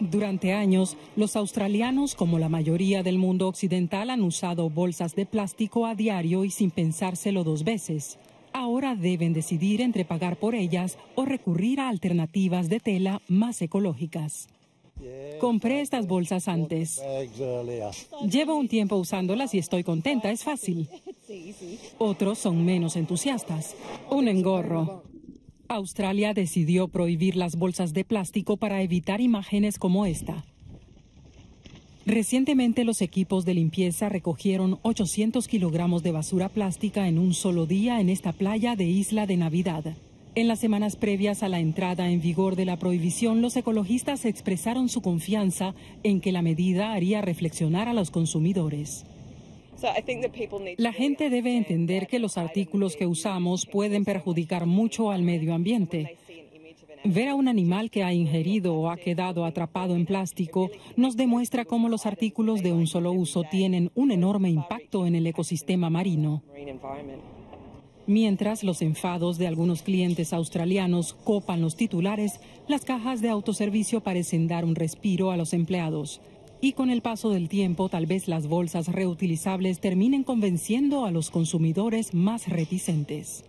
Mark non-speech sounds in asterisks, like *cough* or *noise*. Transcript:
Durante años, los australianos, como la mayoría del mundo occidental, han usado bolsas de plástico a diario y sin pensárselo dos veces. Ahora deben decidir entre pagar por ellas o recurrir a alternativas de tela más ecológicas. Compré estas bolsas antes. Llevo un tiempo usándolas y estoy contenta, es fácil. *laughs* Otros son menos entusiastas. Un engorro. Australia decidió prohibir las bolsas de plástico para evitar imágenes como esta. Recientemente los equipos de limpieza recogieron 800 kilogramos de basura plástica en un solo día en esta playa de Isla de Navidad. En las semanas previas a la entrada en vigor de la prohibición, los ecologistas expresaron su confianza en que la medida haría reflexionar a los consumidores. La gente debe entender que los artículos que usamos pueden perjudicar mucho al medio ambiente. Ver a un animal que ha ingerido o ha quedado atrapado en plástico nos demuestra cómo los artículos de un solo uso tienen un enorme impacto en el ecosistema marino. Mientras los enfados de algunos clientes australianos copan los titulares, las cajas de autoservicio parecen dar un respiro a los empleados. Y con el paso del tiempo, tal vez las bolsas reutilizables terminen convenciendo a los consumidores más reticentes.